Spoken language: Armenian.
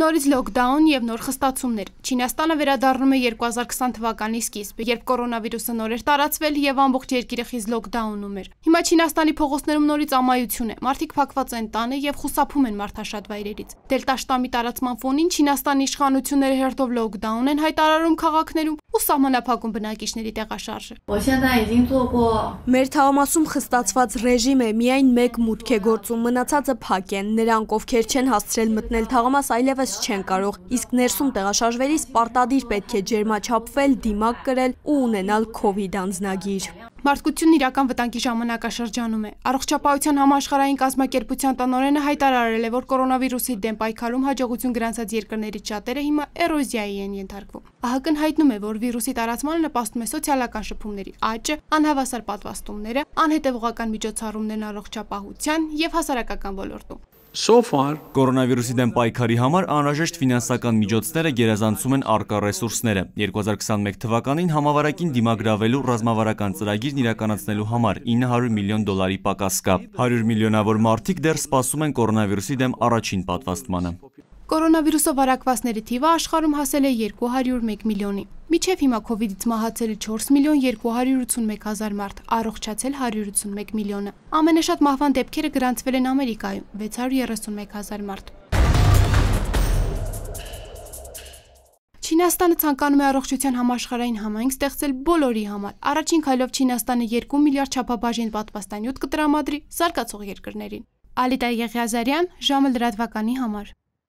Նորից լոկդաուն եւ նոր խստացումներ։ Չինաստանը վերադառնում է 2020 թվականի սկիզբ, երբ կորոնավիրուսը նոր էր տարածվել եւ ամբողջ երկիրը խիզ լոկդաունում էր։ Հիմա Չինաստանի փողոցներում նորից ամայություն է։ Մարդիկ փակված են տանը եւ խուսափում են մարդաշատ վայրերից։ Դելտա շտամի տարածման ֆոնին Չինաստանի իշխանությունները հերթով լոկդաուն են հայտարարում քաղաքներում ու սահմանափակում բնակիչների տեղաշարժը։ Մեր թաղամասում խստացված ռեժիմ է, միայն մեկ մուտք է գործում, մնացածը փակ են։ Նրանք, ովքեր չեն հասցրել մտնել թաղամաս, այլևս այլևս չեն կարող, իսկ ներսում տեղաշարժվելիս պարտադիր պետք է ջերմաչափվել, դիմակ կրել ու ունենալ COVID անձնագիր։ Մարդկությունն իրական վտանգի ժամանակաշրջանում է։ Առողջապահության համաշխարհային կազմակերպության տնօրենը հայտարարել է, որ կորոնավիրուսի դեմ պայքարում հաջողություն գրանցած երկրներից շատերը հիմա էրոզիայի են ենթարկվում։ ԱՀԿ-ն հայտնում է, որ վիրուսի տարածմանը նպաստում է սոցիալական շփումների աճը, անհավասար պատվաստումները, անհետևողական միջոցառումներն առողջապահության եւ հասարակական ոլորտում։ So far, կորոնավիրուսի դեմ պայքարի համար անհրաժեշտ ֆինանսական միջոցները գերազանցում են արկա ռեսուրսները։ 2021 թվականին համավարակին դիմագրավելու ռազմավարական ծրագիրն իրականացնելու համար 900 միլիոն դոլարի պակաս կա։ 100 միլիոնավոր մարդիկ դեռ սպասում են կորոնավիրուսի դեմ առաջին պատվաստմանը։ Կորոնավիրուսով վարակվածների թիվը աշխարում հասել է 201 միլիոնի։ Միջև հիմա COVID-ից մահացել է 4 միլիոն 281 հազար մարդ, առողջացել 181 միլիոնը։ Ամենաշատ մահվան դեպքերը գրանցվել են Ամերիկայում 631 հազար մարդ։ Չինաստանը ցանկանում է առողջության համաշխարհային համայնք ստեղծել բոլորի համար։ Առաջին քայլով Չինաստանը 2 միլիարդ չափաբաժին պատվաստանյութ կտրամադրի զարգացող երկրներին։ Ալիտա Եղիազարյան, ժամը լրատվականի համար։